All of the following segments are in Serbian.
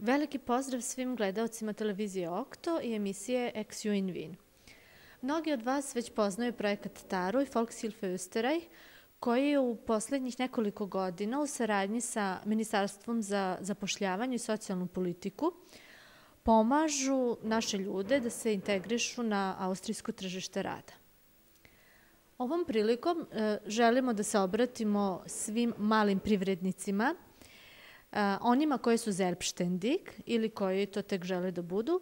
Veliki pozdrav svim gledalcima televizije Okto i emisije Ex You in Vin. Mnogi od vas već poznaju projekat Taru i Volkshilfe Österaj, koji je u poslednjih nekoliko godina u saradnji sa Ministarstvom za zapošljavanje i socijalnu politiku pomažu naše ljude da se integrišu na austrijsko tržište rada. Ovom prilikom e, želimo da se obratimo svim malim privrednicima – onima koji su zerpštendik ili koji to tek žele da budu,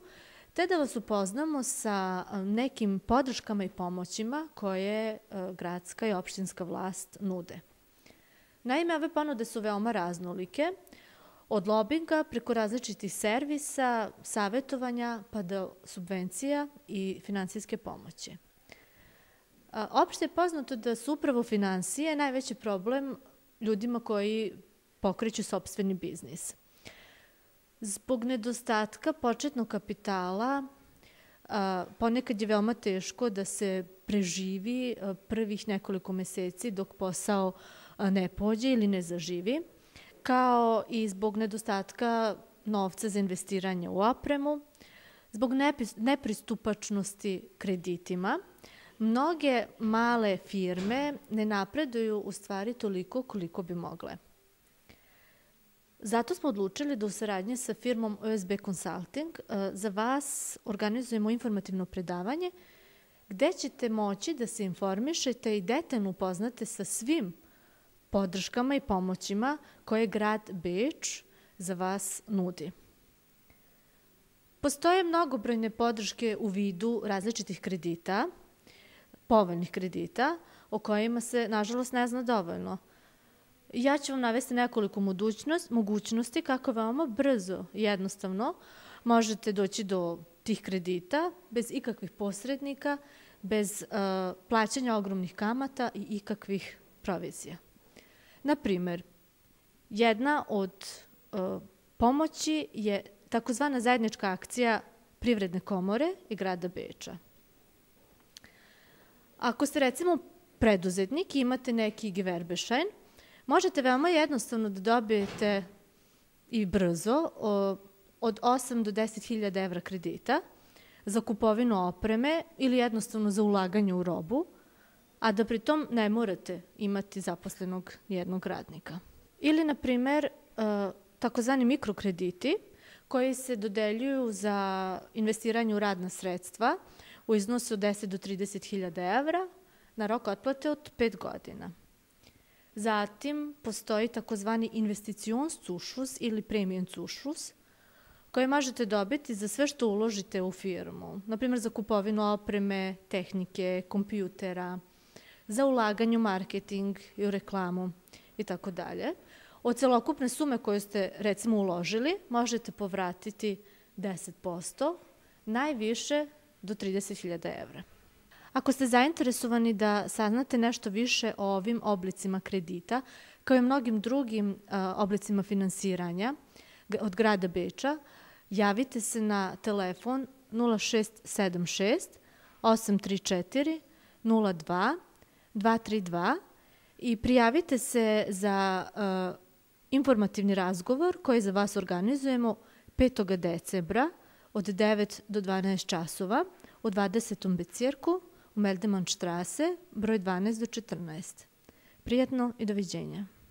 te da vas upoznamo sa nekim podrškama i pomoćima koje gradska i opštinska vlast nude. Naime, ove ponude su veoma raznolike, od lobinga preko različitih servisa, savetovanja pa do subvencija i financijske pomoći. Opšte je poznato da su upravo financije najveći problem ljudima koji pokreću sobstveni biznis. Zbog nedostatka početnog kapitala a, ponekad je veoma teško da se preživi a, prvih nekoliko meseci dok posao a, ne pođe ili ne zaživi, kao i zbog nedostatka novca za investiranje u opremu, zbog nepristupačnosti kreditima, mnoge male firme ne napreduju u stvari toliko koliko bi mogle. Zato smo odlučili da u saradnji sa firmom OSB Consulting e, za vas organizujemo informativno predavanje gde ćete moći da se informišete i detaljno upoznate sa svim podrškama i pomoćima koje grad Beč za vas nudi. Postoje mnogobrojne podrške u vidu različitih kredita, povoljnih kredita, o kojima se, nažalost, ne zna dovoljno – Ja ću vam navesti nekoliko mogućnost, mogućnosti kako veoma brzo, jednostavno, možete doći do tih kredita bez ikakvih posrednika, bez uh, plaćanja ogromnih kamata i ikakvih provizija. Na jedna od uh, pomoći je takozvana zajednička akcija Privredne komore i grada Beča. Ako ste recimo preduzetnik i imate neki geverbešajn, Možete veoma jednostavno da dobijete i brzo o, od 8 do 10 hiljada evra kredita za kupovinu opreme ili jednostavno za ulaganje u robu, a da pritom ne morate imati zaposlenog jednog radnika. Ili, na primer, e, takozvani mikrokrediti koji se dodeljuju za investiranje u radna sredstva u iznosu od 10 do 30 hiljada evra na rok otplate od 5 godina. Zatim postoji takozvani investicion cušus ili premijen cušus, koje možete dobiti za sve što uložite u firmu. Naprimer za kupovinu opreme, tehnike, kompjutera, za ulaganje u marketing i u reklamu i tako dalje. Od celokupne sume koju ste recimo uložili možete povratiti 10%, najviše do 30.000 evra. Ako ste zainteresovani da saznate nešto više o ovim oblicima kredita, kao i mnogim drugim a, e, oblicima finansiranja od grada Beča, javite se na telefon 0676 834 02 232 i prijavite se za a, e, informativni razgovor koji za vas organizujemo 5. decembra od 9 do 12 časova u 20. becirku u Meldemannstrasse, broj 12 do 14. Prijetno i doviđenja.